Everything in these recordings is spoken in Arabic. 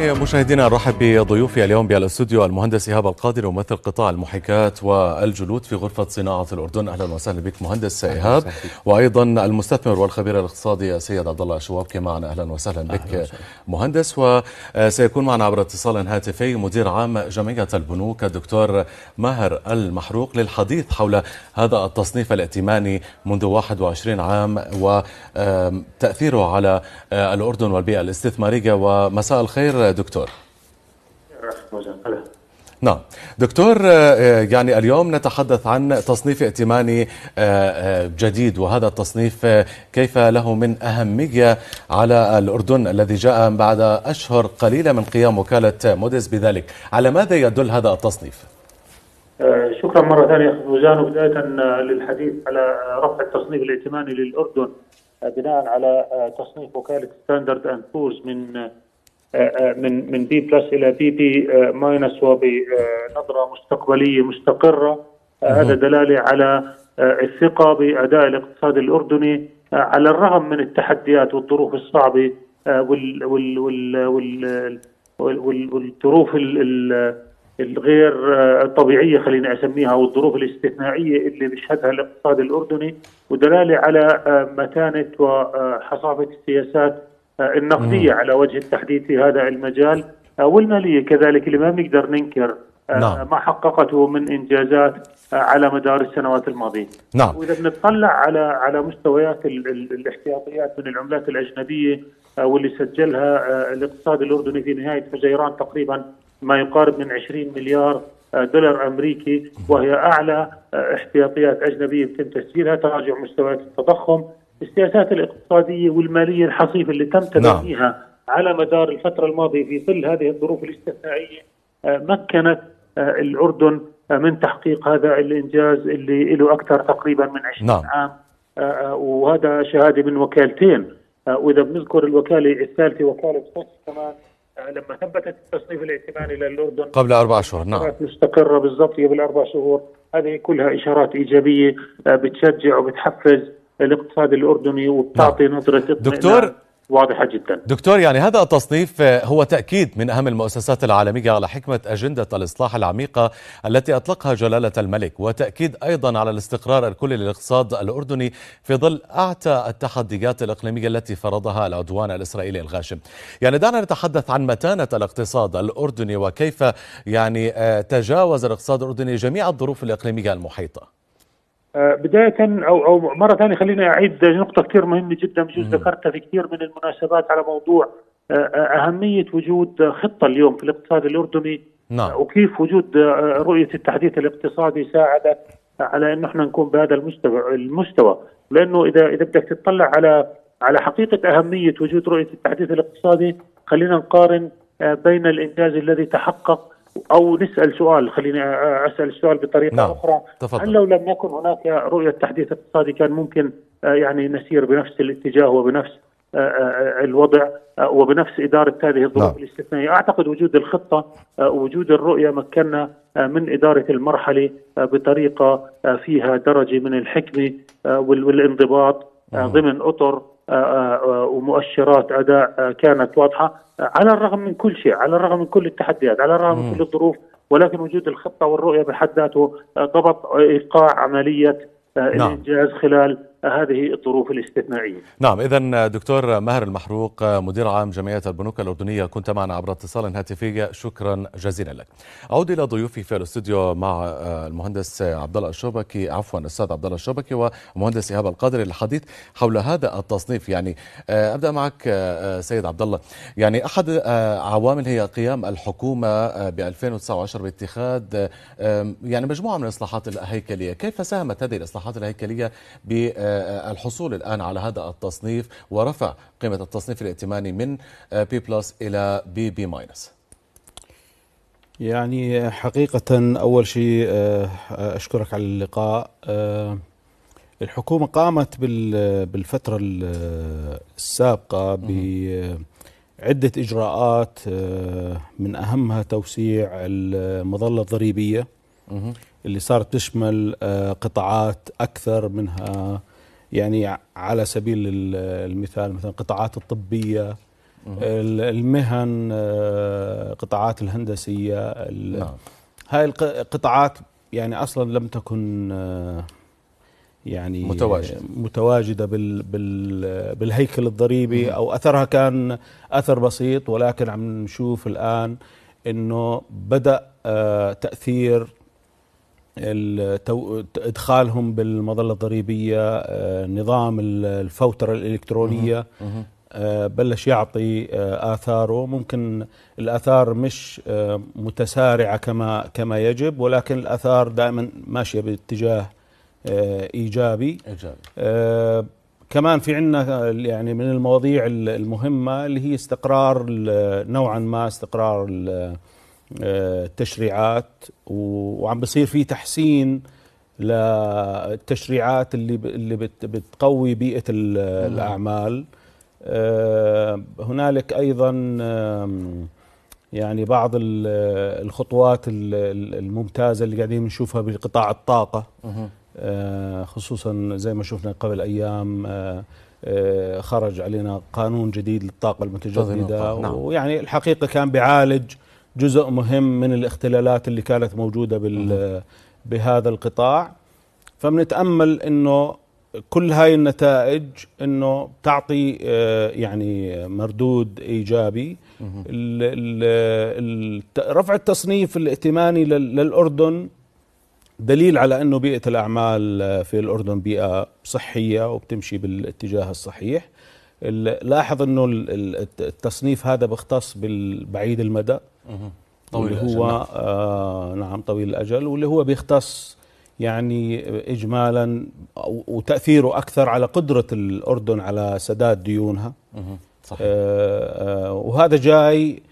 مشاهدينا نرحب بضيوفي اليوم بالاستوديو المهندس ايهاب القادر ممثل قطاع المحيكات والجلود في غرفه صناعه الاردن اهلا وسهلا بك مهندس ايهاب وايضا المستثمر والخبير الاقتصادي السيد عبد الله شوابكي معنا اهلا وسهلا بك أهلا مهندس وسيكون معنا عبر اتصال هاتفي مدير عام جمعيه البنوك الدكتور ماهر المحروق للحديث حول هذا التصنيف الائتماني منذ 21 عام وتاثيره على الاردن والبيئه الاستثماريه ومساء الخير دكتور نعم دكتور آه، آه، يعني اليوم نتحدث عن تصنيف ائتماني آه، جديد وهذا التصنيف كيف له من أهمية على الأردن الذي جاء بعد أشهر قليلة من قيام وكالة موديس بذلك على ماذا يدل هذا التصنيف؟ شكرا مرة ثانية أخي فوزان وبداية للحديث على رفع التصنيف الائتماني للأردن بناء على تصنيف وكالة ستاندرد أند بورز من آه، آه، من من بي بلس الى بي بي ماينس وبنظره مستقبليه مستقره آه، هذا دلاله على الثقه باداء الاقتصاد الاردني على الرغم من التحديات والظروف الصعبه وال وال وال وال والظروف الغير طبيعيه خلينا اسميها والظروف الاستثنائيه اللي بيشهدها الاقتصاد الاردني ودلاله على متانه وحصافه السياسات آه، النقديه على وجه التحديد في هذا المجال آه، والماليه كذلك اللي ما بنقدر ننكر آه، نعم. ما حققته من انجازات على مدار السنوات الماضيه. نعم. واذا بنطلع على على مستويات ال ال الاحتياطيات من العملات الاجنبيه واللي سجلها الاقتصاد الاردني في نهايه حزيران تقريبا ما يقارب من 20 مليار دولار امريكي وهي اعلى احتياطيات اجنبيه يتم تسجيلها تراجع مستويات التضخم السياسات الاقتصاديه والماليه الحصيفه اللي تم نعم. تبنيها نعم. على مدار الفتره الماضيه في ظل هذه الظروف الاستثنائيه آه، مكنت آه، الاردن آه، من تحقيق هذا الانجاز اللي له اكثر تقريبا من 20 نعم. عام وهذا شهاده من وكالتين واذا بنذكر الوكاله الثالثه وكاله فوكس كمان لما ثبتت التصنيف الائتماني للاردن قبل اربع شهور نعم مستقره بالضبط قبل اربع شهور هذه كلها اشارات ايجابيه بتشجع وبتحفز الاقتصاد الاردني وبتعطي نعم. نظره دكتور واضحه جدا. دكتور يعني هذا التصنيف آه، هو تاكيد من اهم المؤسسات العالميه على حكمه اجنده الاصلاح العميقه التي اطلقها جلاله الملك وتاكيد ايضا على الاستقرار الكلي للاقتصاد الاردني في ظل اعتى التحديات الاقليميه التي فرضها العدوان الاسرائيلي الغاشم. يعني دعنا نتحدث عن متانه الاقتصاد الاردني وكيف يعني آه، تجاوز الاقتصاد الاردني جميع الظروف الاقليميه المحيطه. آه، بداية أو أو مرة ثانية خليني أعيد نقطة كثير مهمة جدا بجوز ذكرتها في كثير من المناسبات على موضوع آه، آه، أهمية وجود خطة اليوم في الاقتصاد الأردني نعم. وكيف وجود رؤية التحديث الاقتصادي ساعدت على أن احنا نكون بهذا المستوى المستوى لأنه إذا إذا بدك تطلع على على حقيقة أهمية وجود رؤية التحديث الاقتصادي خلينا نقارن بين الإنجاز الذي تحقق او نسال سؤال خليني اسال السؤال بطريقه نعم. اخرى تفضل. هل لو لم يكن هناك رؤيه تحديث اقتصادي كان ممكن يعني نسير بنفس الاتجاه وبنفس الوضع وبنفس إدارة هذه الظروف نعم. الاستثنائية أعتقد وجود الخطة وجود الرؤية مكننا من إدارة المرحلة بطريقة فيها درجة من الحكمة والانضباط نعم. ضمن أطر آه، آه، آه، ومؤشرات اداء كانت واضحه على الرغم من كل شيء على الرغم من كل التحديات على الرغم من كل الظروف ولكن وجود الخطه والرؤيه بحد ذاته ضبط ايقاع عمليه نعم. الانجاز خلال هذه الظروف الاستثنائية نعم إذا دكتور ماهر المحروق مدير عام جمعية البنوك الأردنية كنت معنا عبر اتصال هاتفي شكرا جزيلا لك أعود إلى ضيوفي في الاستوديو مع آه، المهندس عبد الله الشوبكي عفوا الأستاذ عبد الله الشوبكي ومهندس إيهاب القادر للحديث حول هذا التصنيف يعني آه، أبدأ معك آه، سيد عبد الله يعني أحد عوامل هي قيام الحكومة ب 2019 باتخاذ يعني مجموعة من الإصلاحات الهيكلية كيف ساهمت هذه الإصلاحات الهيكلية ب آه، الحصول الآن على هذا التصنيف ورفع قيمة التصنيف الائتماني من آه، بي بلس إلى بي بي ماينس يعني حقيقة أول شيء آه، أشكرك على اللقاء الحكومة قامت بالفترة السابقة بعدة إجراءات من أهمها توسيع المظلة الضريبية اللي صارت تشمل قطاعات أكثر منها يعني على سبيل المثال مثلا قطاعات الطبيه المهن آه، قطاعات الهندسيه نعم. هاي القطاعات يعني اصلا لم تكن آه، يعني متواجد. متواجده بال بال بالهيكل الضريبي او اثرها كان اثر بسيط ولكن عم نشوف الان انه بدا آه، تاثير ادخالهم بالمظله الضريبيه آه، نظام الفوتره الالكترونيه آه، بلش يعطي آه، اثاره ممكن الاثار مش متسارعه كما كما يجب ولكن الاثار دائما ماشيه باتجاه ايجابي ايجابي كمان في عندنا يعني من المواضيع المهمه اللي هي استقرار نوعا ما استقرار التشريعات وعم بصير في تحسين للتشريعات اللي اللي بتقوي بيئه نعم. الاعمال آه، هنالك ايضا يعني بعض الخطوات الممتازه اللي قاعدين نشوفها بقطاع الطاقه آه، خصوصا زي ما شفنا قبل ايام آه، خرج علينا قانون جديد للطاقه المتجدده نعم. ويعني الحقيقه كان بيعالج جزء مهم من الاختلالات اللي كانت موجودة بال بهذا القطاع فبنتأمل أنه كل هاي النتائج أنه تعطي آه، يعني مردود إيجابي رفع التصنيف الائتماني للأردن دليل على أنه بيئة الأعمال آه، في الأردن بيئة صحية وبتمشي بالاتجاه الصحيح لاحظ أنه التصنيف هذا بختص بالبعيد المدى طويل اللي هو نعم. آه نعم طويل الاجل واللي هو بيختص يعني اجمالا وتاثيره اكثر على قدره الاردن على سداد ديونها صحيح. آه آه وهذا جاي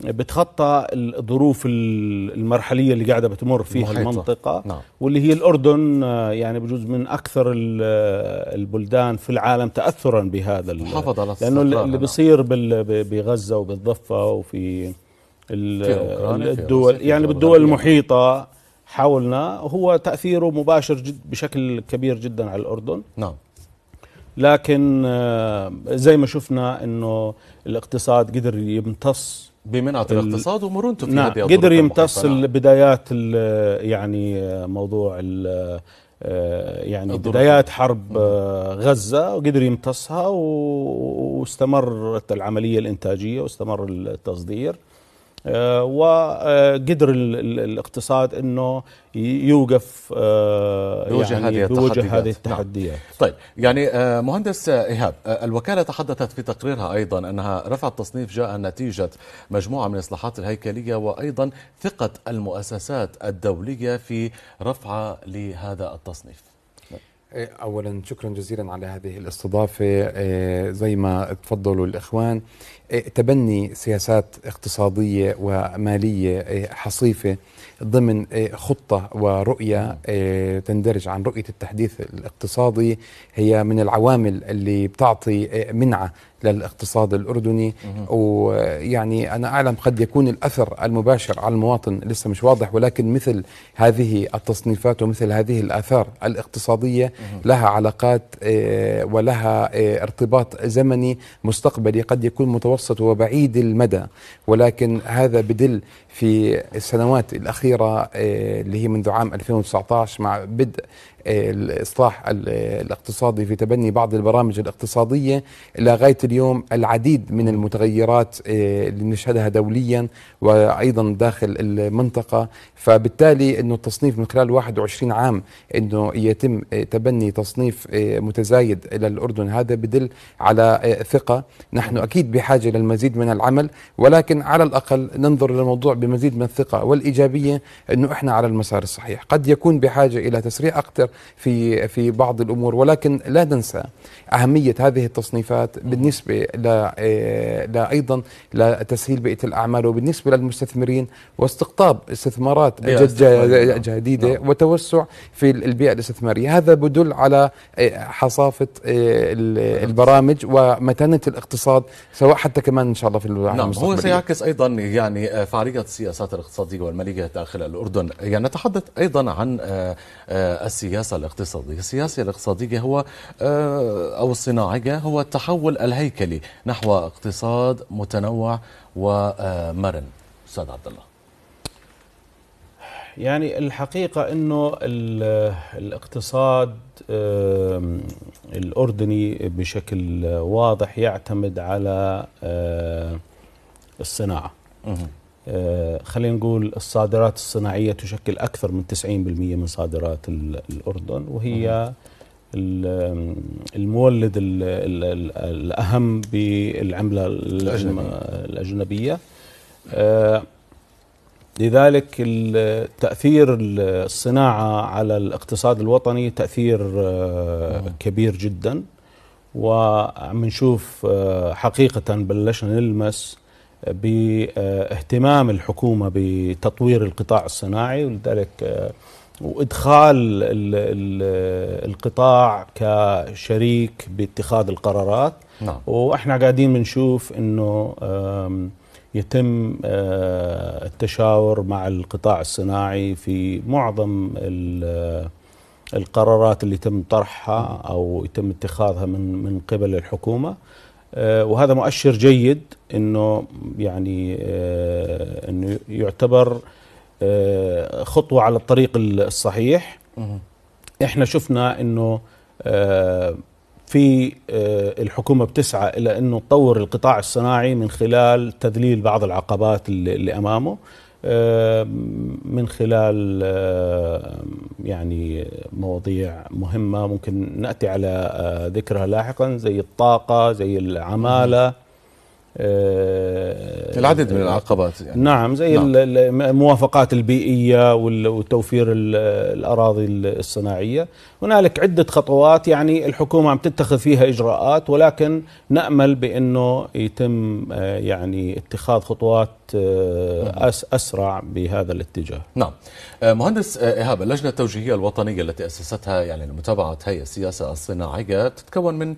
بتخطى الظروف المرحليه اللي قاعده بتمر فيها محيطة. المنطقه نعم. واللي هي الاردن آه، يعني بجوز من اكثر آه، البلدان في العالم تاثرا بهذا محافظة على لانه اللي نعم. بيصير بغزه وبالضفه وفي الدول يعني بالدول المحيطة حولنا هو تأثيره مباشر جد بشكل كبير جدا على الأردن نعم لكن آه، زي ما شفنا أنه الاقتصاد قدر يمتص بمنعة الاقتصاد ومرونته في نعم قدر يمتص نعم. بدايات يعني آه، موضوع آه، يعني بدايات حرب غزة وقدر يمتصها واستمرت العملية الإنتاجية واستمر التصدير آه، وقدر الاقتصاد انه يوقف يواجه آه، يعني هذه التحديات, هذه التحديات. نعم. طيب يعني آه، مهندس ايهاب الوكاله تحدثت في تقريرها ايضا انها رفع التصنيف جاء نتيجه مجموعه من الاصلاحات الهيكليه وايضا ثقه المؤسسات الدوليه في رفعه لهذا التصنيف اولا شكرا جزيلا على هذه الاستضافه آه، زي ما تفضلوا الاخوان آه، تبني سياسات اقتصاديه وماليه آه، حصيفه ضمن خطه ورؤيه تندرج عن رؤيه التحديث الاقتصادي هي من العوامل اللي بتعطي منعه للاقتصاد الأردني ويعني أنا أعلم قد يكون الأثر المباشر على المواطن لسه مش واضح ولكن مثل هذه التصنيفات ومثل هذه الآثار الاقتصادية لها علاقات آه، ولها آه، ارتباط زمني مستقبلي قد يكون متوسط وبعيد المدى ولكن هذا بدل في السنوات الأخيرة آه، اللي هي منذ عام 2019 مع بدء الإصلاح الاقتصادي في تبني بعض البرامج الاقتصادية إلى غاية اليوم العديد من المتغيرات آه، اللي نشهدها دوليا وأيضا داخل المنطقة فبالتالي أنه التصنيف من خلال 21 عام أنه يتم آه، تبني تصنيف آه، متزايد إلى الأردن هذا بدل على ثقة نحن أكيد بحاجة للمزيد من العمل ولكن على الأقل ننظر للموضوع بمزيد من الثقة والإيجابية أنه إحنا على المسار الصحيح قد يكون بحاجة إلى تسريع أكثر في في بعض الامور ولكن لا ننسى اهميه هذه التصنيفات بالنسبه ل آه، ايضا لتسهيل بيئه الاعمال وبالنسبه للمستثمرين واستقطاب استثمارات جديده نعم. وتوسع في البيئه الاستثماريه هذا بدل على آه، حصافه آه، نعم. البرامج ومتانه الاقتصاد سواء حتى كمان ان شاء الله في نعم هو سيعكس ايضا يعني فعاليه السياسات الاقتصاديه والماليه داخل الاردن يعني نتحدث ايضا عن السياسه السياسة الاقتصادية السياسة الاقتصادية هو آه، أو الصناعية هو التحول الهيكلي نحو اقتصاد متنوع ومرن آه، أستاذ عبد الله يعني الحقيقة أنه الاقتصاد الأردني بشكل واضح يعتمد على آه، الصناعة آه، خلينا نقول الصادرات الصناعية تشكل أكثر من 90% من صادرات الأردن وهي المولد الأهم بالعملة الأجنبية آه، لذلك تأثير الصناعة على الاقتصاد الوطني تأثير آه، كبير جدا وعم نشوف حقيقة بلشنا نلمس باهتمام الحكومه بتطوير القطاع الصناعي ولذلك آه، وادخال القطاع كشريك باتخاذ القرارات نعم. واحنا قاعدين بنشوف انه يتم آه، التشاور مع القطاع الصناعي في معظم آه، القرارات اللي تم طرحها او يتم اتخاذها من من قبل الحكومه آه، وهذا مؤشر جيد انه يعني آه، انه يعتبر آه، خطوه على الطريق الصحيح احنا شفنا انه في الحكومه بتسعى الى انه تطور القطاع الصناعي من خلال تذليل بعض العقبات اللي امامه آه، من خلال آه، يعني مواضيع مهمه ممكن ناتي على آه، ذكرها لاحقا زي الطاقه زي العماله العدد من العقبات يعني. نعم زي نعم. الموافقات البيئيه وتوفير الاراضي الصناعيه هنالك عده خطوات يعني الحكومه عم تتخذ فيها اجراءات ولكن نامل بانه يتم يعني اتخاذ خطوات آه، أسرع بهذا الاتجاه نعم آه، مهندس آه، إيهاب اللجنة التوجيهية الوطنية التي أسستها يعني لمتابعة هي السياسة الصناعية تتكون من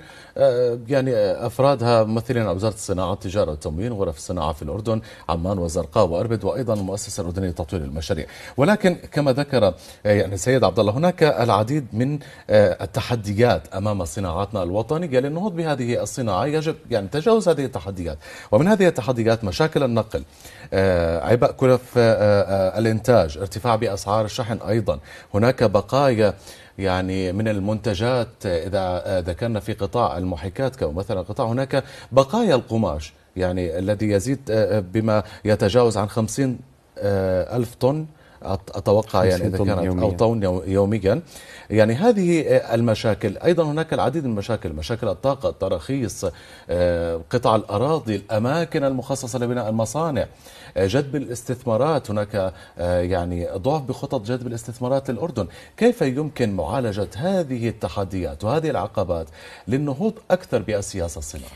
يعني أفرادها ممثلين على وزارة الصناعة التجارة والتموين غرف الصناعة في الأردن عمان وزرقاء وأربد وأيضا المؤسسة الأردنية لتطوير المشاريع ولكن كما ذكر يعني السيد عبد الله هناك العديد من التحديات أمام صناعاتنا الوطنية للنهوض بهذه الصناعة يجب يعني تجاوز هذه التحديات ومن هذه التحديات مشاكل النقل آه، عبء كلف آه، آه، الانتاج ارتفاع باسعار الشحن ايضا هناك بقايا يعني من المنتجات اذا ذكرنا في قطاع المحيكات كمثلا قطاع هناك بقايا القماش يعني الذي يزيد بما يتجاوز عن 50 ألف طن اتوقع يعني اذا كانت يومياً. او طون يوميا يعني هذه آه، المشاكل ايضا هناك العديد من المشاكل مشاكل الطاقه التراخيص آه، قطع الاراضي الاماكن المخصصه لبناء المصانع آه، جذب الاستثمارات هناك يعني ضعف بخطط جذب الاستثمارات للاردن كيف يمكن معالجه هذه التحديات وهذه العقبات للنهوض اكثر بالسياسه الصناعيه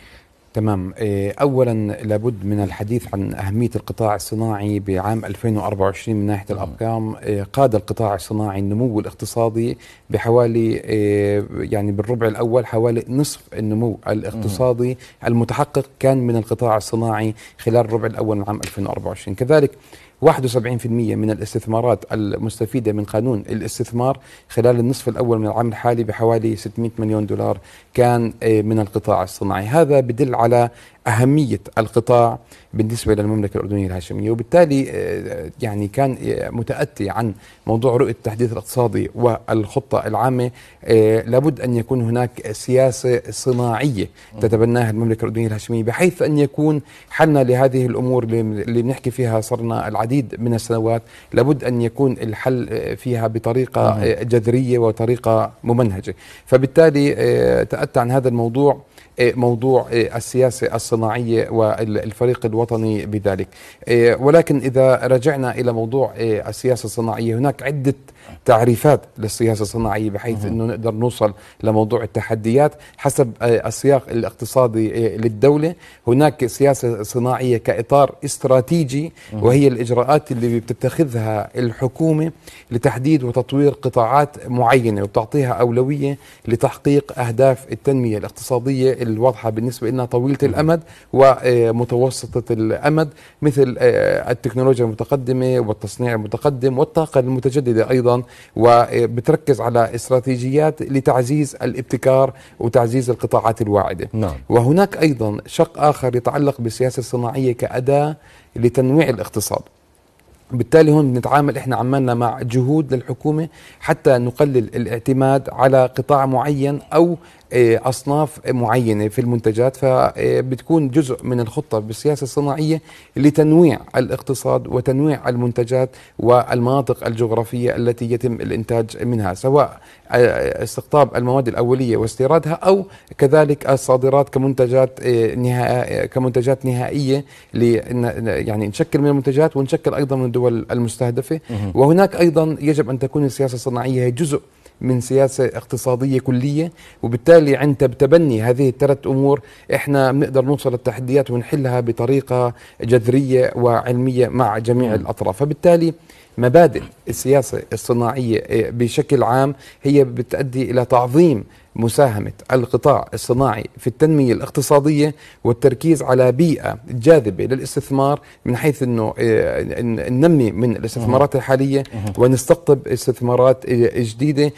تمام إيه، اولا لابد من الحديث عن اهميه القطاع الصناعي بعام 2024 من ناحيه نعم. الارقام إيه، قاد القطاع الصناعي النمو الاقتصادي بحوالي إيه، يعني بالربع الاول حوالي نصف النمو الاقتصادي نعم. المتحقق كان من القطاع الصناعي خلال الربع الاول من عام 2024 كذلك 71% من الاستثمارات المستفيدة من قانون الاستثمار خلال النصف الأول من العام الحالي بحوالي 600 مليون دولار كان آه، من القطاع الصناعي هذا بدل على أهمية القطاع بالنسبة للمملكة الأردنية الهاشمية وبالتالي آه، يعني كان آه، متأتي عن موضوع رؤية التحديث الاقتصادي والخطة العامة آه، لابد أن يكون هناك سياسة صناعية تتبناها المملكة الأردنية الهاشمية بحيث أن يكون حلنا لهذه الأمور اللي بنحكي فيها صرنا العديد من السنوات لابد أن يكون الحل فيها بطريقة نعم. جذرية وطريقة ممنهجة فبالتالي تأتى عن هذا الموضوع موضوع السياسة الصناعية الصناعية والفريق الوطني بذلك إيه، ولكن إذا رجعنا إلى موضوع إيه، السياسة الصناعية هناك عدة تعريفات للسياسة الصناعية بحيث أنه نقدر نوصل لموضوع التحديات حسب إيه، السياق الاقتصادي للدولة هناك سياسة صناعية كإطار استراتيجي وهي الإجراءات اللي بتتخذها الحكومة لتحديد وتطوير قطاعات معينة وبتعطيها أولوية لتحقيق أهداف التنمية الاقتصادية الواضحة بالنسبة لنا طويلة الأمد ومتوسطة الأمد مثل آه، التكنولوجيا المتقدمة والتصنيع المتقدم والطاقة المتجددة أيضا وبتركز آه، على استراتيجيات لتعزيز الابتكار وتعزيز القطاعات الواعدة نعم. وهناك أيضا شق آخر يتعلق بالسياسة الصناعية كأداة لتنويع الاقتصاد بالتالي هون بنتعامل احنا عمالنا مع جهود للحكومه حتى نقلل الاعتماد على قطاع معين او آه، اصناف معينه في المنتجات فبتكون آه، جزء من الخطه بالسياسه الصناعيه لتنويع الاقتصاد وتنويع المنتجات والمناطق الجغرافيه التي يتم الانتاج منها سواء آه، استقطاب المواد الاوليه واستيرادها او كذلك الصادرات كمنتجات آه، نهائيه آه، كمنتجات نهائيه يعني نشكل من المنتجات ونشكل ايضا من الدول المستهدفه وهناك ايضا يجب ان تكون السياسه الصناعيه جزء من سياسة اقتصادية كلية وبالتالي عند تبني هذه الثلاث أمور إحنا بنقدر نوصل للتحديات ونحلها بطريقة جذرية وعلمية مع جميع الأطراف فبالتالي مبادئ السياسة الصناعية إيه، بشكل عام هي بتؤدي إلى تعظيم مساهمة القطاع الصناعي في التنمية الاقتصادية والتركيز على بيئة جاذبة للاستثمار من حيث أنه إيه، ننمي من الاستثمارات الحالية ونستقطب استثمارات إيه، جديدة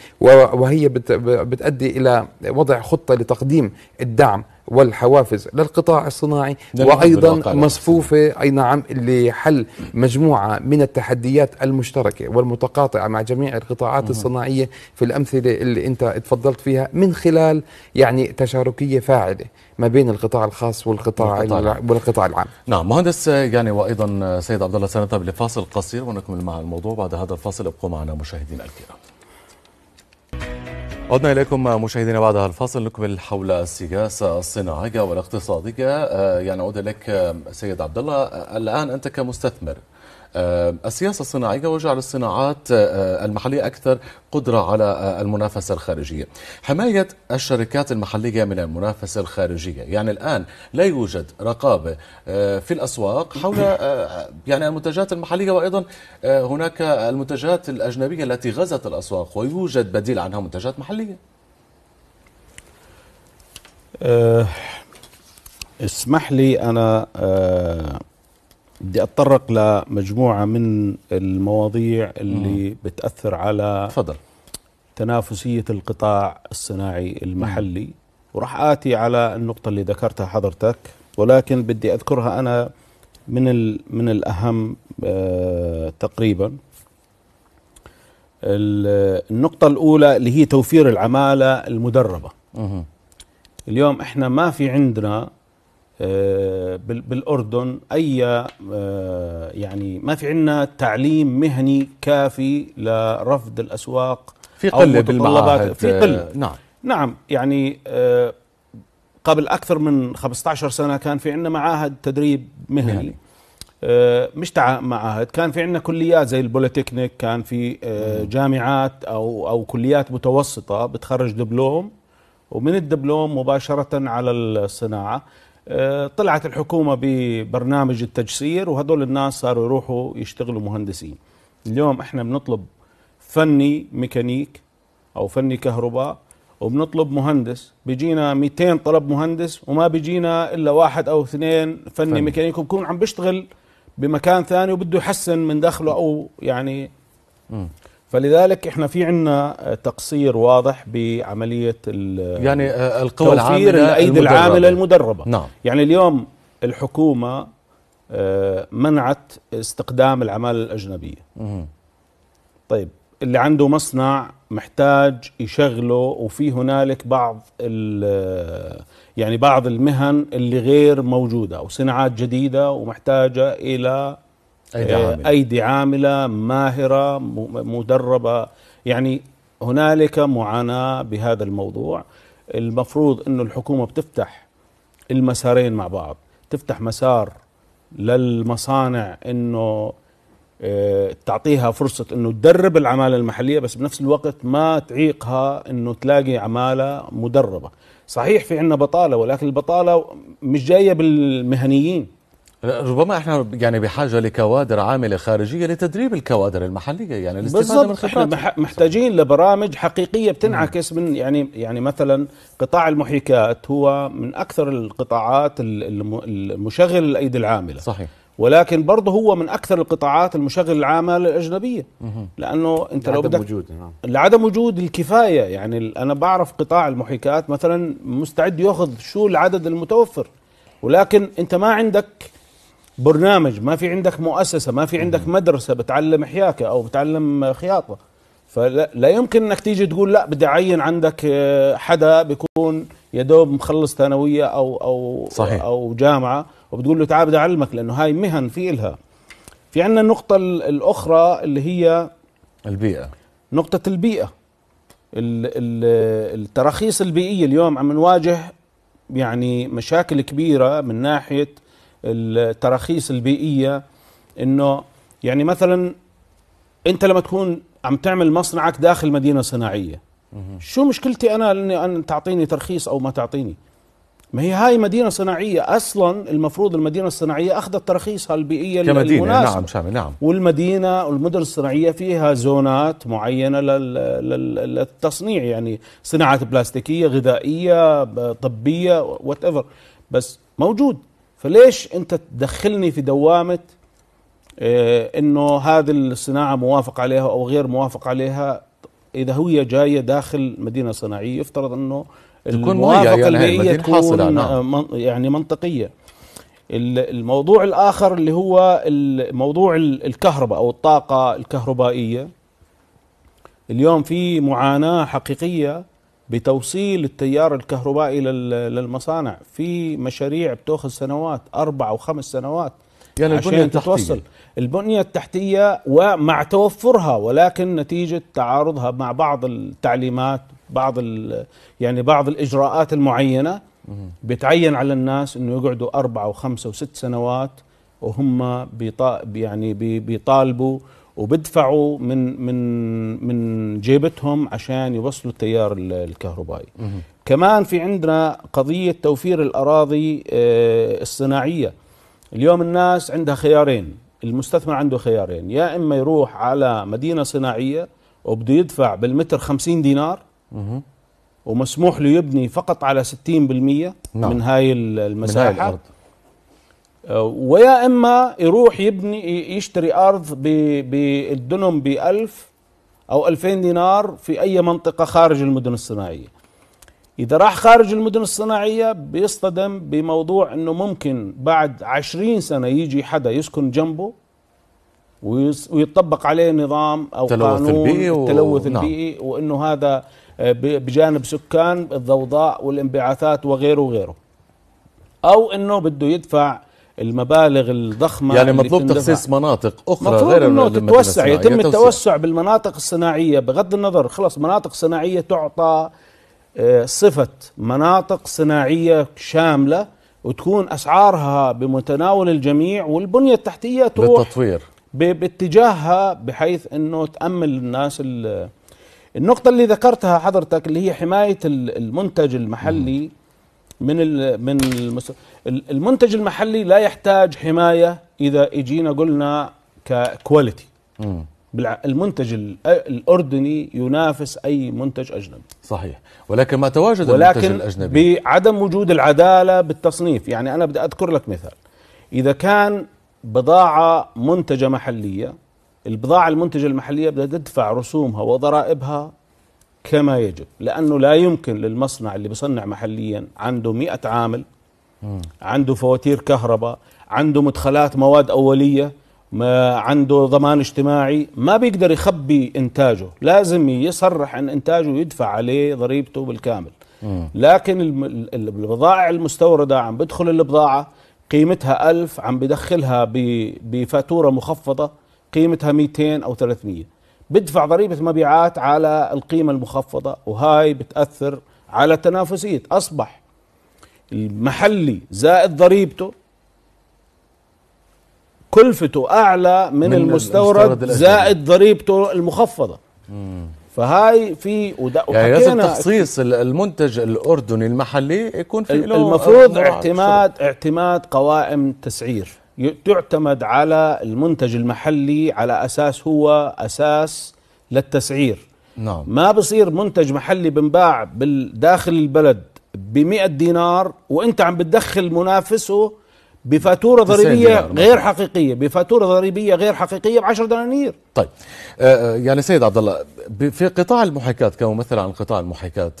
وهي بتؤدي إلى وضع خطة لتقديم الدعم والحوافز للقطاع الصناعي وايضا مصفوفه اي نعم لحل مجموعه من التحديات المشتركه والمتقاطعه مع جميع القطاعات الصناعيه في الامثله اللي انت تفضلت فيها من خلال يعني تشاركيه فاعله ما بين القطاع الخاص والقطاع والقطاع العام, والقطاع العام. نعم مهندس يعني وايضا سيد عبد الله سنذهب لفاصل قصير ونكمل مع الموضوع بعد هذا الفاصل ابقوا معنا مشاهدينا الكرام عدنا إليكم مشاهدينا بعد الفاصل نكمل حول السياسة الصناعية والاقتصادية آه، يعني أعود إليك آه، سيد عبد الله آه، الآن أنت كمستثمر آه، السياسة الصناعية وجعل الصناعات آه، آه، المحلية أكثر قدرة على المنافسة الخارجية حماية الشركات المحلية من المنافسة الخارجية يعني الآن لا يوجد رقابة في الأسواق حول يعني المنتجات المحلية وأيضا هناك المنتجات الأجنبية التي غزت الأسواق ويوجد بديل عنها منتجات محلية اسمح لي أنا بدي اتطرق لمجموعه من المواضيع اللي مم. بتاثر على تفضل تنافسيه القطاع الصناعي المحلي مم. وراح اتي على النقطه اللي ذكرتها حضرتك ولكن بدي اذكرها انا من من الاهم آه تقريبا النقطه الاولى اللي هي توفير العماله المدربه مم. اليوم احنا ما في عندنا آه، بالاردن اي آه، يعني ما في عندنا تعليم مهني كافي لرفض الاسواق في قله بالمعاهد في قله آه، نعم نعم يعني قبل اكثر من 15 سنه كان في عندنا معاهد تدريب مهني يعني. مش معاهد كان في عندنا كليات زي البوليتكنيك كان في جامعات او او كليات متوسطه بتخرج دبلوم ومن الدبلوم مباشره على الصناعه آه، طلعت الحكومة ببرنامج التجسير وهذول الناس صاروا يروحوا يشتغلوا مهندسين اليوم احنا بنطلب فني ميكانيك او فني كهرباء وبنطلب مهندس بيجينا 200 طلب مهندس وما بيجينا الا واحد او اثنين فني, فني. ميكانيك وبكون عم بيشتغل بمكان ثاني وبده يحسن من دخله او يعني م. فلذلك احنا في عندنا تقصير واضح بعمليه يعني آه، القوى العامله الايدي العامله المدربه نعم. يعني اليوم الحكومه آه، منعت استخدام العماله الاجنبيه مه. طيب اللي عنده مصنع محتاج يشغله وفي هنالك بعض يعني بعض المهن اللي غير موجوده وصناعات جديده ومحتاجه الى أيدي آه، عاملة. أيدي عاملة ماهرة مدربة يعني هنالك معاناة بهذا الموضوع المفروض أن الحكومة بتفتح المسارين مع بعض تفتح مسار للمصانع أنه آه، تعطيها فرصة أنه تدرب العمالة المحلية بس بنفس الوقت ما تعيقها أنه تلاقي عمالة مدربة صحيح في عندنا بطالة ولكن البطالة مش جاية بالمهنيين ربما احنا يعني بحاجه لكوادر عامله خارجيه لتدريب الكوادر المحليه يعني الاستفاده من خبرات احنا محتاجين لبرامج حقيقيه بتنعكس من يعني يعني مثلا قطاع المحيكات هو من اكثر القطاعات المشغل الايدي العامله صحيح ولكن برضه هو من اكثر القطاعات المشغل العامه الاجنبيه لانه انت لو بدك وجود نعم. لعدم وجود الكفايه يعني انا بعرف قطاع المحيكات مثلا مستعد ياخذ شو العدد المتوفر ولكن انت ما عندك برنامج ما في عندك مؤسسة ما في عندك مدرسة بتعلم حياكة أو بتعلم خياطة فلا لا يمكن انك تيجي تقول لا بدي اعين عندك آه، حدا بيكون يا دوب مخلص ثانويه او او صحيح. او جامعه وبتقول له تعال بدي اعلمك لانه هاي مهن في إلها في عندنا النقطه الاخرى اللي هي البيئه نقطه البيئه التراخيص البيئيه اليوم عم نواجه يعني مشاكل كبيره من ناحيه التراخيص البيئيه انه يعني مثلا انت لما تكون عم تعمل مصنعك داخل مدينه صناعيه شو مشكلتي انا اني ان تعطيني ترخيص او ما تعطيني ما هي هاي مدينة صناعية أصلا المفروض المدينة الصناعية أخذت ترخيصها البيئية كمدينة نعم، المناسبة نعم شامل نعم والمدينة والمدن الصناعية فيها زونات معينة للتصنيع يعني صناعات بلاستيكية غذائية طبية وات ايفر بس موجود فليش انت تدخلني في دوامه آه، انه هذه الصناعه موافق عليها او غير موافق عليها اذا هي جايه داخل مدينه صناعيه يفترض انه تكون الموافقه البيئيه تكون حاصلة نعم. يعني منطقيه الموضوع الاخر اللي هو موضوع الكهرباء او الطاقه الكهربائيه اليوم في معاناه حقيقيه بتوصيل التيار الكهربائي للمصانع في مشاريع بتاخذ سنوات اربع وخمس سنوات يعني البنية التحتية تتوصل البنية التحتية ومع توفرها ولكن نتيجة تعارضها مع بعض التعليمات بعض يعني بعض الإجراءات المعينة بتعين على الناس أنه يقعدوا اربع وخمسة وست سنوات وهم بيطا يعني بيطالبوا وبدفعوا من من من جيبتهم عشان يوصلوا التيار الكهربائي كمان في عندنا قضيه توفير الاراضي آه، الصناعيه اليوم الناس عندها خيارين المستثمر عنده خيارين يا اما يروح على مدينه صناعيه وبده يدفع بالمتر 50 دينار ومسموح له يبني فقط على 60% نعم. من هاي المساحه من هاي الأرض. آه، ويا اما يروح يبني يشتري ارض بالدنم ب 1000 او 2000 دينار في اي منطقه خارج المدن الصناعيه اذا راح خارج المدن الصناعيه بيصطدم بموضوع انه ممكن بعد 20 سنه يجي حدا يسكن جنبه ويطبق عليه نظام او تلوث قانون البيئي و... التلوث نعم. البيئي وانه هذا آه، بجانب سكان الضوضاء والانبعاثات وغيره وغيره او انه بده يدفع المبالغ الضخمه يعني مطلوب تخصيص مناطق اخرى مطلوب غير انه تتوسع يتم التوسع بالمناطق الصناعيه بغض النظر خلاص مناطق صناعيه تعطى آه، صفه مناطق صناعيه شامله وتكون اسعارها بمتناول الجميع والبنيه التحتيه تروح للتطوير باتجاهها بحيث انه تامل الناس النقطه اللي ذكرتها حضرتك اللي هي حمايه المنتج المحلي م. من من المنتج المحلي لا يحتاج حمايه اذا اجينا قلنا ككواليتي المنتج الاردني ينافس اي منتج اجنبي صحيح ولكن ما تواجد ولكن المنتج الاجنبي بعدم وجود العداله بالتصنيف يعني انا بدي اذكر لك مثال اذا كان بضاعه منتجه محليه البضاعه المنتجه المحليه بدها تدفع رسومها وضرائبها كما يجب لأنه لا يمكن للمصنع اللي بصنع محليا عنده مئة عامل عنده فواتير كهرباء عنده مدخلات مواد أولية ما عنده ضمان اجتماعي ما بيقدر يخبي إنتاجه لازم يصرح عن إنتاجه ويدفع عليه ضريبته بالكامل لكن البضائع المستوردة عم بدخل البضاعة قيمتها ألف عم بدخلها بفاتورة مخفضة قيمتها 200 أو 300 بدفع ضريبة مبيعات على القيمة المخفضة وهاي بتأثر على تنافسية أصبح المحلي زائد ضريبته كلفته أعلى من, من المستورد, المستورد زائد ضريبته المخفضة فهاي في يعني لازم تخصيص المنتج الاردني المحلي يكون في له المفروض اعتماد اعتماد قوائم تسعير تعتمد على المنتج المحلي على أساس هو أساس للتسعير نعم. ما بصير منتج محلي بنباع بالداخل البلد بمئة دينار وانت عم بتدخل منافسه بفاتورة ضريبية غير حقيقية بفاتورة ضريبية غير حقيقية ب 10 دنانير طيب آه، آه، يعني سيد عبد الله في قطاع المحاكاة كممثل عن قطاع المحاكاة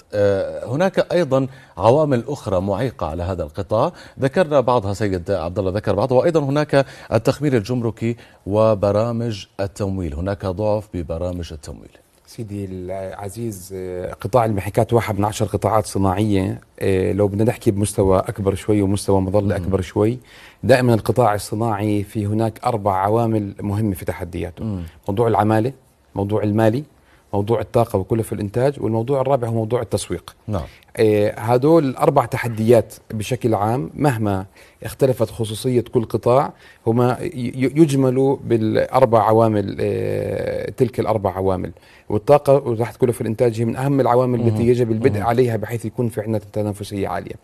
هناك أيضا عوامل أخرى معيقة على هذا القطاع ذكرنا بعضها سيد عبد الله ذكر بعضها وأيضا هناك التخمير الجمركي وبرامج التمويل هناك ضعف ببرامج التمويل سيدي العزيز آه، قطاع المحكات واحد من عشر قطاعات صناعية آه، لو بدنا نحكي بمستوى أكبر شوي ومستوى مظلة أكبر شوي دائما القطاع الصناعي في هناك أربع عوامل مهمة في تحدياته موضوع العمالة موضوع المالي موضوع الطاقة وكلف الإنتاج والموضوع الرابع هو موضوع التسويق نعم. هدول آه، أربع تحديات بشكل عام مهما اختلفت خصوصية كل قطاع هما يجملوا بالأربع عوامل آه، تلك الأربع عوامل والطاقة وتحت في الإنتاج هي من أهم العوامل التي يجب البدء عليها بحيث يكون في عندنا تنافسية عالية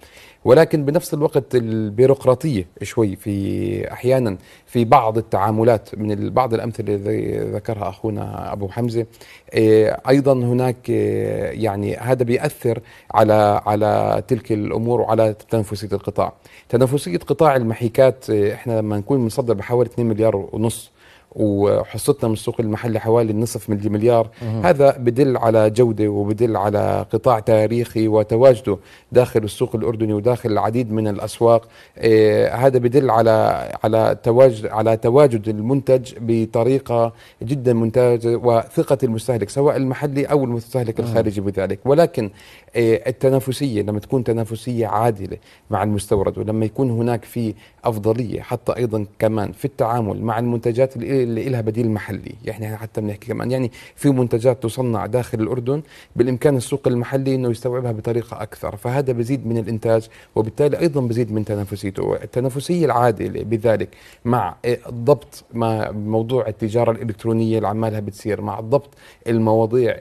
ولكن بنفس الوقت البيروقراطية شوي في أحيانا في بعض التعاملات من بعض الأمثلة التي ذكرها أخونا أبو حمزة آه، أيضا هناك آه، يعني هذا بيأثر على على تلك الأمور وعلى تنافسية القطاع تنافسية قطاع المحيكات آه، احنا لما نكون بنصدر بحوالي 2 مليار ونص وحصتنا من السوق المحلي حوالي نصف مليار هذا بدل على جوده وبدل على قطاع تاريخي وتواجده داخل السوق الاردني وداخل العديد من الاسواق إيه هذا بدل على على تواجد على تواجد المنتج بطريقه جدا ممتازه وثقه المستهلك سواء المحلي او المستهلك الخارجي بذلك ولكن إيه، التنافسيه لما تكون تنافسيه عادله مع المستورد ولما يكون هناك في افضليه حتى ايضا كمان في التعامل مع المنتجات اللي لها بديل محلي يعني حتى بنحكي كمان يعني في منتجات تصنع داخل الاردن بالامكان السوق المحلي انه يستوعبها بطريقه اكثر فهذا بزيد من الانتاج وبالتالي ايضا بزيد من تنافسيته التنافسيه العادله بذلك مع إيه، ضبط ما موضوع التجاره الالكترونيه اللي عمالها بتصير مع ضبط المواضيع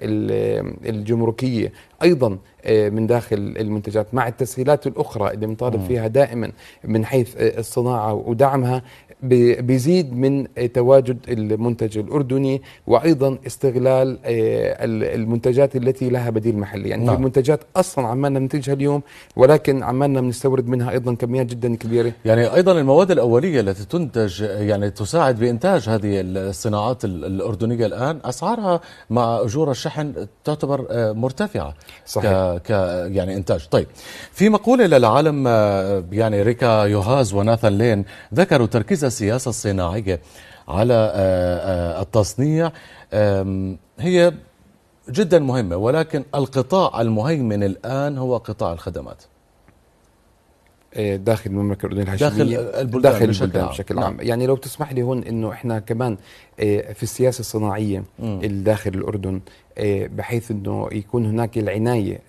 الجمركيه ايضا آه، من داخل المنتجات مع التسهيلات الاخرى اللي بنطالب فيها دائما من حيث آه، الصناعه ودعمها بيزيد من تواجد المنتج الاردني وايضا استغلال آه، المنتجات التي لها بديل محلي يعني نعم. في منتجات اصلا عمالنا ننتجها اليوم ولكن عمالنا بنستورد منها ايضا كميات جدا كبيره يعني ايضا المواد الاوليه التي تنتج يعني تساعد بانتاج هذه الصناعات الاردنيه الان اسعارها مع اجور الشحن تعتبر آه، مرتفعه صحيح. ك, ك يعني انتاج طيب في مقوله للعالم آه، يعني ريكا يوهاز وناثان لين ذكروا تركيز السياسة الصناعية على آه، آه، التصنيع هي جدا مهمة ولكن القطاع المهيمن الآن هو قطاع الخدمات آه، داخل المملكه الاردنيه الهاشميه داخل البلدان داخل بشكل البلدان عام. بشكل عام نعم. يعني لو تسمح لي هون انه احنا كمان في السياسه الصناعيه داخل الاردن بحيث انه يكون هناك العنايه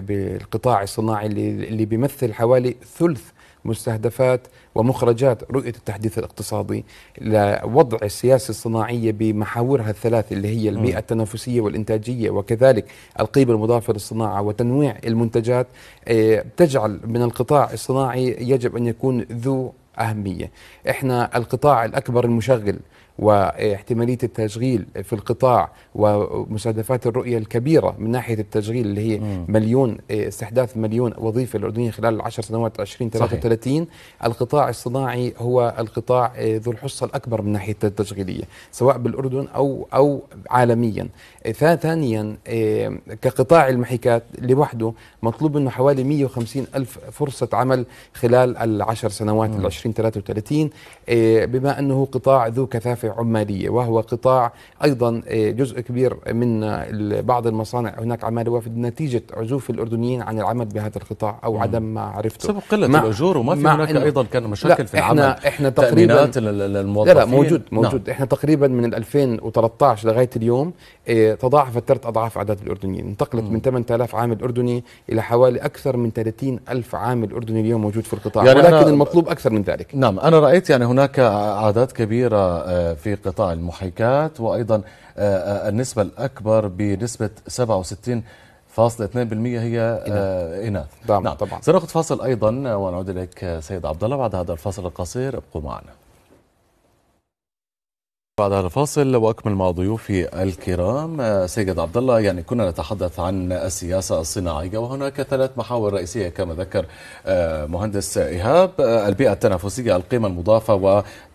بالقطاع الصناعي اللي بيمثل حوالي ثلث مستهدفات ومخرجات رؤية التحديث الاقتصادي لوضع السياسة الصناعية بمحاورها الثلاث اللي هي البيئة التنافسية والإنتاجية وكذلك القيمة المضافة للصناعة وتنويع المنتجات إيه، تجعل من القطاع الصناعي يجب أن يكون ذو أهمية إحنا القطاع الأكبر المشغل واحتماليه التشغيل في القطاع ومستهدفات الرؤيه الكبيره من ناحيه التشغيل اللي هي م. مليون إيه، استحداث مليون وظيفه الاردنيه خلال العشر سنوات 20 33 القطاع الصناعي هو القطاع إيه، ذو الحصه الاكبر من ناحيه التشغيليه سواء بالاردن او او عالميا ثانيا إيه، كقطاع المحيكات لوحده مطلوب منه حوالي 150 ألف فرصة عمل خلال العشر سنوات ال 20 33 بما أنه قطاع ذو كثافة دوافع عمالية وهو قطاع أيضا آه، جزء كبير من آه، بعض المصانع هناك عمالة وافد نتيجة عزوف الأردنيين عن العمل بهذا القطاع أو عدم معرفته سبب قلة مع الأجور وما في هناك أيضا كان مشاكل في العمل احنا, احنا تقريبا للموظفين لا, لا موجود نعم. موجود نعم. احنا تقريبا من 2013 لغاية اليوم آه، تضاعفت ثلاث أضعاف أعداد الأردنيين انتقلت من 8000 عامل أردني إلى حوالي أكثر من 30 ألف عامل أردني اليوم موجود في القطاع يعني ولكن المطلوب أكثر من ذلك نعم أنا رأيت يعني هناك أعداد كبيرة في قطاع المحيكات وأيضا آه، آه، النسبة الأكبر بنسبة 67 فاصل 2% هي آه، إناث نعم, نعم. طبعا سنأخذ فاصل أيضا ونعود إليك سيد عبد الله بعد هذا الفاصل القصير ابقوا معنا بعد هذا الفاصل واكمل مع ضيوفي الكرام سيد عبد الله يعني كنا نتحدث عن السياسه الصناعيه وهناك ثلاث محاور رئيسيه كما ذكر مهندس ايهاب البيئه التنافسيه القيمه المضافه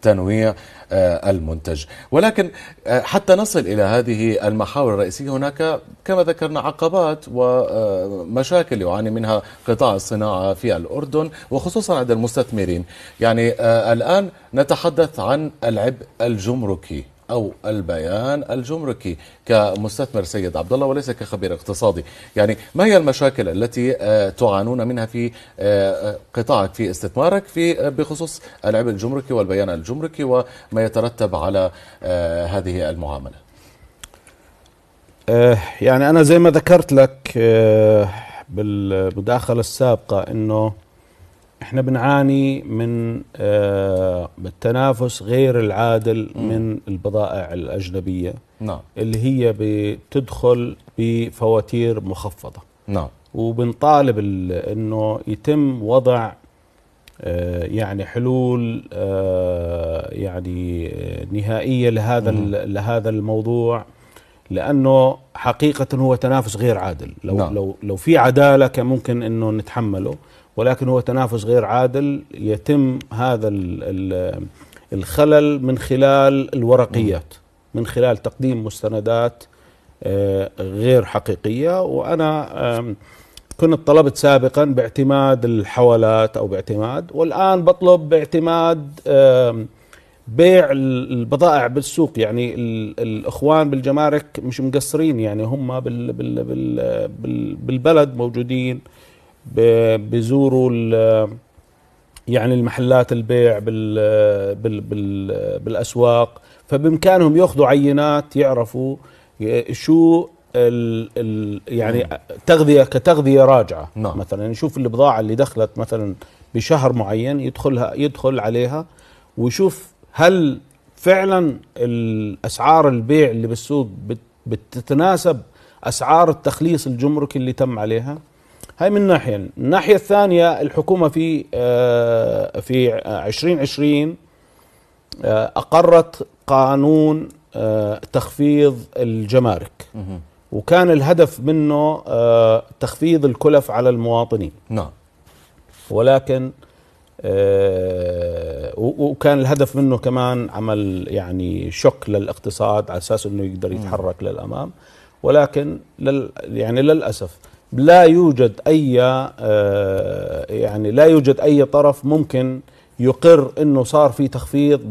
وتنويع آه، المنتج ولكن آه، حتى نصل إلى هذه المحاور الرئيسية هناك كما ذكرنا عقبات ومشاكل آه، يعاني منها قطاع الصناعة في الأردن وخصوصا عند المستثمرين يعني الآن نتحدث عن العبء الجمركي أو البيان الجمركي كمستثمر سيد عبد الله وليس كخبير اقتصادي يعني ما هي المشاكل التي آه، تعانون منها في آه، آه، قطاعك في استثمارك في بخصوص العبء الجمركي والبيان الجمركي وما يترتب على هذه المعاملة يعني أنا زي ما ذكرت لك بالمداخلة السابقة أنه احنا بنعاني من آه، التنافس غير العادل من البضائع الاجنبيه نعم اللي هي بتدخل بفواتير مخفضه نعم وبنطالب انه يتم وضع آه، يعني حلول آه، يعني نهائيه لهذا لهذا الموضوع لانه حقيقه هو تنافس غير عادل لو نعم. لو لو في عداله كان ممكن انه نتحمله ولكن هو تنافس غير عادل يتم هذا الخلل من خلال الورقيات من خلال تقديم مستندات آه، غير حقيقيه وانا كنت طلبت سابقا باعتماد الحوالات او باعتماد والان بطلب باعتماد بيع البضائع بالسوق يعني الاخوان بالجمارك مش مقصرين يعني هم بال بال بال بالبلد موجودين بيزوروا يعني المحلات البيع بال بال بالـ بالاسواق فبامكانهم ياخذوا عينات يعرفوا شو ال ال يعني تغذيه كتغذيه راجعه نعم. مثلا يشوف البضاعه اللي دخلت مثلا بشهر معين يدخلها يدخل عليها ويشوف هل فعلا الاسعار البيع اللي بالسوق بتتناسب اسعار التخليص الجمركي اللي تم عليها هاي من ناحية الناحية الثانية الحكومة في آه، في 2020 آه، أقرت قانون آه، تخفيض الجمارك وكان الهدف منه تخفيض الكلف على المواطنين نعم ولكن وكان الهدف منه كمان عمل يعني شك للاقتصاد على اساس انه يقدر يتحرك للامام ولكن لل يعني للاسف لا يوجد اي آه، يعني لا يوجد اي طرف ممكن يقر انه صار في تخفيض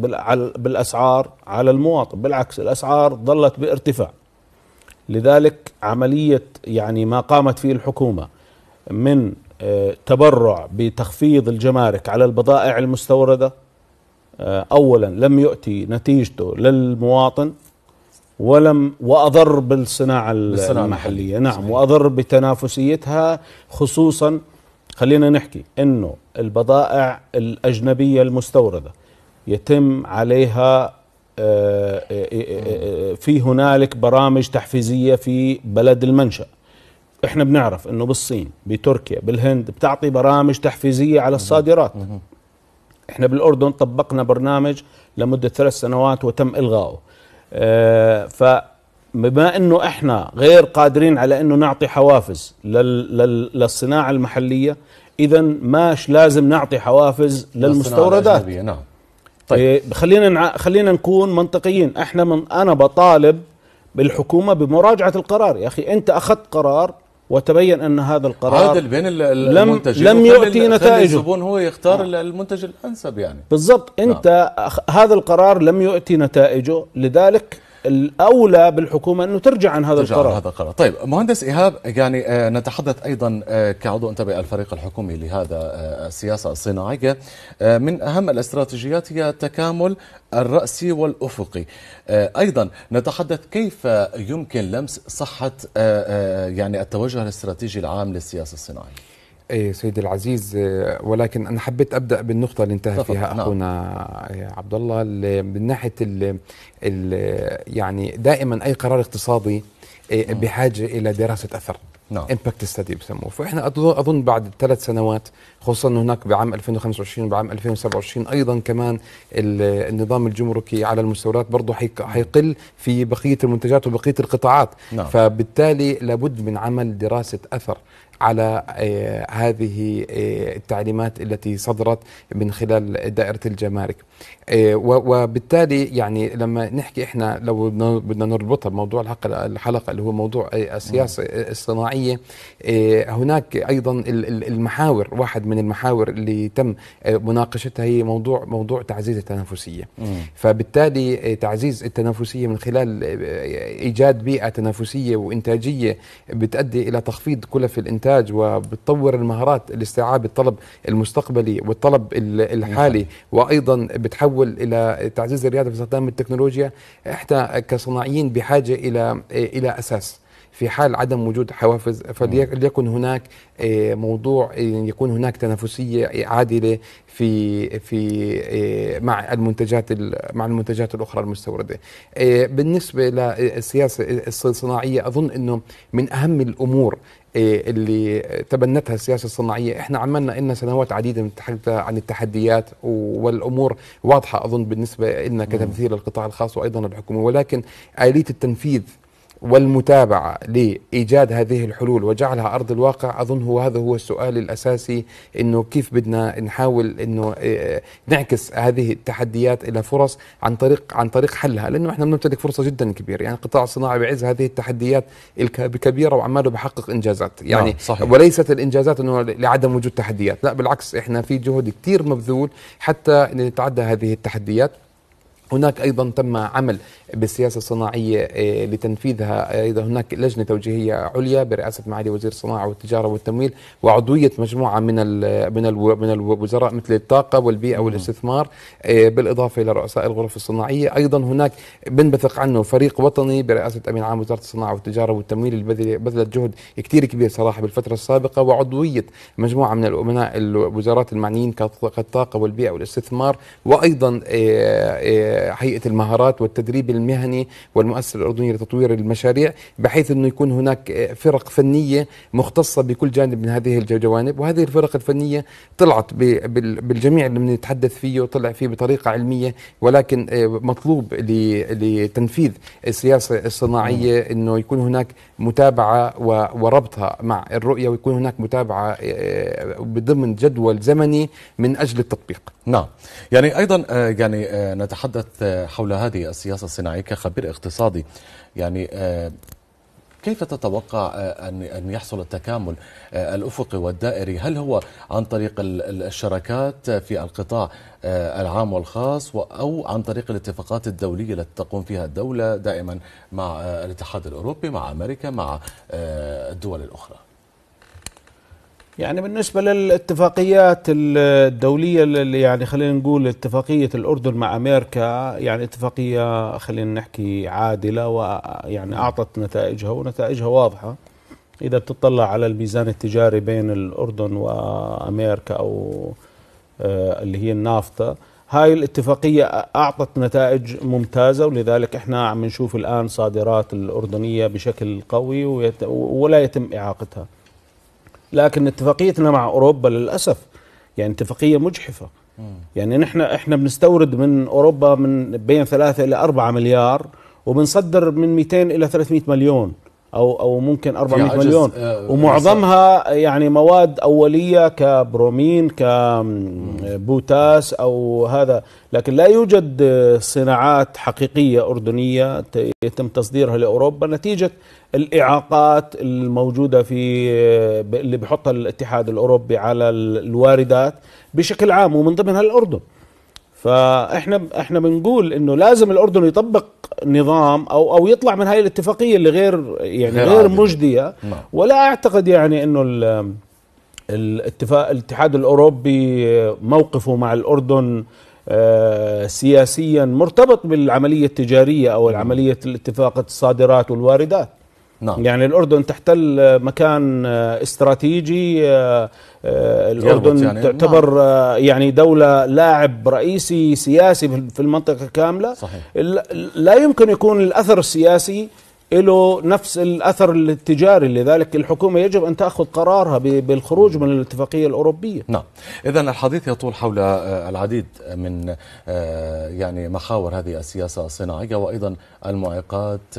بالاسعار على المواطن بالعكس الاسعار ظلت بارتفاع لذلك عمليه يعني ما قامت فيه الحكومه من آه، تبرع بتخفيض الجمارك على البضائع المستورده آه، اولا لم يؤتي نتيجته للمواطن ولم واضر بالصناعه, بالصناعة المحليه نعم صحيح. واضر بتنافسيتها خصوصا خلينا نحكي انه البضائع الاجنبيه المستورده يتم عليها آه، آه، آه، في هنالك برامج تحفيزيه في بلد المنشا احنا بنعرف انه بالصين بتركيا بالهند بتعطي برامج تحفيزيه على الصادرات احنا بالاردن طبقنا برنامج لمده ثلاث سنوات وتم الغائه آه، فبما انه احنا غير قادرين على انه نعطي حوافز للصناعه المحليه اذا ماش لازم نعطي حوافز للمستوردات نعم طيب, طيب. إيه، خلينا خلينا نكون منطقيين احنا من انا بطالب بالحكومه بمراجعه القرار يا اخي انت اخذت قرار وتبين ان هذا القرار عادل بين لم لم يعطي نتائجه الزبون هو يختار آه. المنتج الانسب يعني بالضبط انت آه. هذا القرار لم يعطي نتائجه لذلك الاولى بالحكومه انه ترجع عن هذا ترجع القرار عن هذا القرار طيب مهندس ايهاب يعني آه، نتحدث ايضا آه، كعضو انت بالفريق الحكومي لهذا آه، السياسه الصناعيه من اهم الاستراتيجيات هي التكامل الراسي والافقي ايضا نتحدث كيف يمكن لمس صحه يعني التوجه الاستراتيجي العام للسياسه الصناعيه اي سيدي العزيز آه، ولكن انا حبيت ابدا بالنقطه اللي انتهى فيها نعم. اخونا نعم. آه، عبد الله من ناحيه الـ ال يعني دائما اي قرار اقتصادي آه، بحاجه الى دراسه اثر نعم امباكت ستدي بسموه فاحنا اظن بعد ثلاث سنوات خصوصا هناك بعام 2025 وبعام 2027 ايضا كمان النظام الجمركي على المستورات برضه حيقل في بقيه المنتجات وبقيه القطاعات نعم. فبالتالي لابد من عمل دراسه اثر على آه، هذه آه، التعليمات التي صدرت من خلال دائرة الجمارك آه، وبالتالي يعني لما نحكي احنا لو بدنا نربطها بموضوع الحلقة اللي هو موضوع السياسة نعم. الصناعية الجمعيه آه، هناك ايضا المحاور واحد من المحاور اللي تم آه، مناقشتها هي موضوع موضوع تعزيز التنافسيه فبالتالي آه، تعزيز التنافسيه من خلال ايجاد بيئه تنافسيه وانتاجيه بتؤدي الى تخفيض كلف الانتاج وبتطور المهارات لاستيعاب الطلب المستقبلي والطلب الحالي وايضا بتحول الى تعزيز الرياده باستخدام التكنولوجيا احنا كصناعيين بحاجه الى الى اساس في حال عدم وجود حوافز فليكن هناك آه، موضوع آه، يكون هناك تنافسيه عادله في في آه، مع المنتجات مع المنتجات الاخرى المستورده. بالنسبه للسياسه الصناعيه اظن انه من اهم الامور اللي تبنتها السياسه الصناعيه احنا عملنا لنا سنوات عديده نتحدث عن التحديات والامور واضحه اظن بالنسبه لنا كتمثيل القطاع الخاص وايضا الحكومه ولكن اليه التنفيذ والمتابعة لإيجاد هذه الحلول وجعلها أرض الواقع أظن هو هذا هو السؤال الأساسي أنه كيف بدنا نحاول أنه آه، نعكس هذه التحديات إلى فرص عن طريق عن طريق حلها لأنه إحنا بنمتلك فرصة جدا كبيرة يعني القطاع الصناعي بعز هذه التحديات الكبيرة وعماله بحقق إنجازات نعم، يعني صحيح. وليست الإنجازات أنه لعدم وجود تحديات لا بالعكس إحنا في جهد كتير مبذول حتى نتعدى هذه التحديات هناك ايضا تم عمل بالسياسه الصناعيه آه، لتنفيذها ايضا هناك لجنه توجيهيه عليا برئاسه معالي وزير الصناعه والتجاره والتمويل وعضويه مجموعه من الـ من الـ من الوزراء مثل الطاقه والبيئه والاستثمار آه، بالاضافه الى رؤساء الغرف الصناعيه ايضا هناك بنبثق عنه فريق وطني برئاسه امين عام وزاره الصناعه والتجاره والتمويل اللي بذلت جهد كثير كبير صراحه بالفتره السابقه وعضويه مجموعه من الامناء الوزارات المعنيين كالطاقه والبيئه والاستثمار وايضا آه، هيئه المهارات والتدريب المهني والمؤسسه الاردنيه لتطوير المشاريع بحيث انه يكون هناك فرق فنيه مختصه بكل جانب من هذه الجوانب وهذه الفرق الفنيه طلعت بالجميع اللي بنتحدث فيه وطلع فيه بطريقه علميه ولكن آه، مطلوب لتنفيذ السياسه الصناعيه نعم. انه يكون هناك متابعه وربطها مع الرؤيه ويكون هناك متابعه آه، بضمن جدول زمني من اجل التطبيق. نعم يعني ايضا آه، يعني نتحدث تحدثت حول هذه السياسة الصناعية كخبير اقتصادي يعني آه، كيف تتوقع آه، أن يحصل التكامل آه، الأفقي والدائري هل هو عن طريق الشراكات في القطاع العام والخاص أو عن طريق الاتفاقات الدولية التي تقوم فيها الدولة دائما مع الاتحاد الأوروبي مع أمريكا مع الدول الأخرى يعني بالنسبة للاتفاقيات الدولية اللي يعني خلينا نقول اتفاقية الأردن مع أمريكا يعني اتفاقية خلينا نحكي عادلة ويعني أعطت نتائجها ونتائجها واضحة إذا بتطلع على الميزان التجاري بين الأردن وأمريكا أو آه، اللي هي النافطة هاي الاتفاقية أعطت نتائج ممتازة ولذلك إحنا عم نشوف الآن صادرات الأردنية بشكل قوي ولا يتم إعاقتها لكن اتفاقيتنا مع اوروبا للاسف يعني اتفاقيه مجحفه م. يعني نحن احنا بنستورد من اوروبا من بين 3 الى 4 مليار وبنصدر من 200 الى 300 مليون او او ممكن 400 مليون آه، آه، ومعظمها يعني مواد اوليه كبرومين كبوتاس او هذا لكن لا يوجد صناعات حقيقيه اردنيه يتم تصديرها لاوروبا نتيجه الاعاقات الموجوده في آه، اللي بحطها الاتحاد الاوروبي على الواردات بشكل عام ومن ضمنها الاردن فاحنا احنا بنقول انه لازم الاردن يطبق نظام او او يطلع من هاي الاتفاقيه اللي غير يعني غير, غير مجديه نعم. ولا اعتقد يعني انه الاتفاق الاتحاد الاوروبي موقفه مع الاردن آه، سياسيا مرتبط بالعمليه التجاريه او العمليه اتفاق الصادرات والواردات نعم. يعني الأردن تحتل مكان استراتيجي آه، آه، الأردن يعني نعم. تعتبر نعم. يعني دولة لاعب رئيسي سياسي في المنطقة كاملة صحيح. لا يمكن يكون الأثر السياسي له نفس الأثر التجاري لذلك الحكومة يجب أن تأخذ قرارها بالخروج من الاتفاقية الأوروبية نعم إذا الحديث يطول حول العديد من يعني محاور هذه السياسة الصناعية وأيضا المعيقات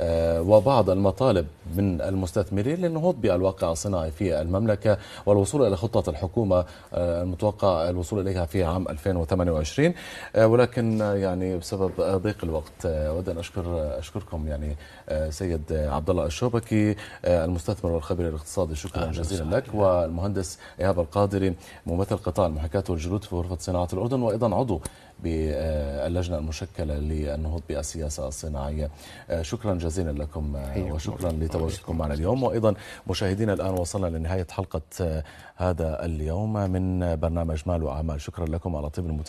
آه، وبعض المطالب من المستثمرين للنهوض بالواقع الصناعي في المملكة والوصول إلى خطة الحكومة آه، المتوقع الوصول إليها في عام 2028 آه، ولكن يعني بسبب ضيق الوقت أود أن أشكر أشكركم يعني سيد عبد الله الشوبكي المستثمر والخبير الاقتصادي شكرا جزيلا لك والمهندس إيهاب القادري ممثل قطاع المحاكاة والجلود في غرفة صناعة الأردن وأيضا عضو باللجنة المشكلة للنهوض بالسياسة الصناعية آه، شكرا جزيلا لكم آه، وشكرا لتواجدكم معنا اليوم وأيضا مشاهدينا الآن وصلنا لنهاية حلقة آه، هذا اليوم من برنامج مال وأعمال شكرا لكم على طيب المتابعة